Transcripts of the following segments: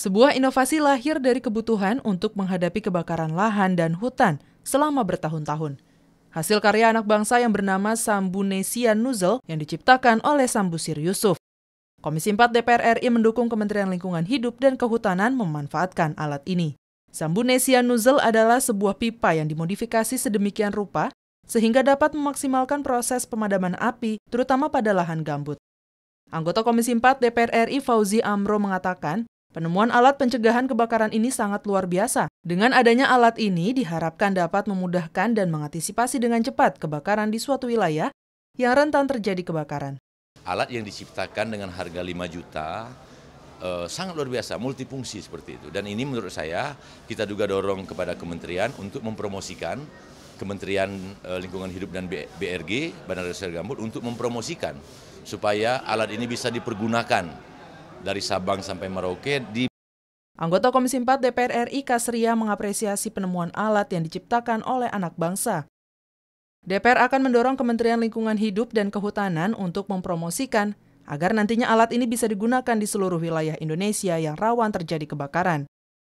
Sebuah inovasi lahir dari kebutuhan untuk menghadapi kebakaran lahan dan hutan selama bertahun-tahun. Hasil karya anak bangsa yang bernama Sambunesian Nuzel yang diciptakan oleh Sambusir Yusuf. Komisi 4 DPR RI mendukung Kementerian Lingkungan Hidup dan Kehutanan memanfaatkan alat ini. Sambunesian Nuzel adalah sebuah pipa yang dimodifikasi sedemikian rupa sehingga dapat memaksimalkan proses pemadaman api, terutama pada lahan gambut. Anggota Komisi 4 DPR RI Fauzi Amro mengatakan, Penemuan alat pencegahan kebakaran ini sangat luar biasa. Dengan adanya alat ini, diharapkan dapat memudahkan dan mengantisipasi dengan cepat kebakaran di suatu wilayah yang rentan terjadi kebakaran. Alat yang diciptakan dengan harga 5 juta eh, sangat luar biasa, multifungsi seperti itu. Dan ini menurut saya kita juga dorong kepada kementerian untuk mempromosikan Kementerian eh, Lingkungan Hidup dan BRG, Bandara Reser Gambut, untuk mempromosikan supaya alat ini bisa dipergunakan dari Sabang sampai Merauke di Anggota Komisi 4 DPR RI Kasria mengapresiasi penemuan alat yang diciptakan oleh anak bangsa. DPR akan mendorong Kementerian Lingkungan Hidup dan Kehutanan untuk mempromosikan agar nantinya alat ini bisa digunakan di seluruh wilayah Indonesia yang rawan terjadi kebakaran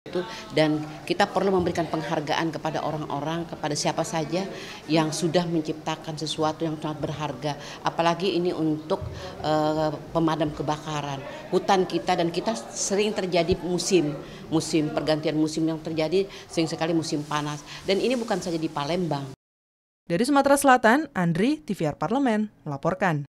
itu dan kita perlu memberikan penghargaan kepada orang-orang kepada siapa saja yang sudah menciptakan sesuatu yang sangat berharga apalagi ini untuk uh, pemadam kebakaran hutan kita dan kita sering terjadi musim musim pergantian musim yang terjadi sering sekali musim panas dan ini bukan saja di Palembang dari Sumatera Selatan Andri TVR Parlemen melaporkan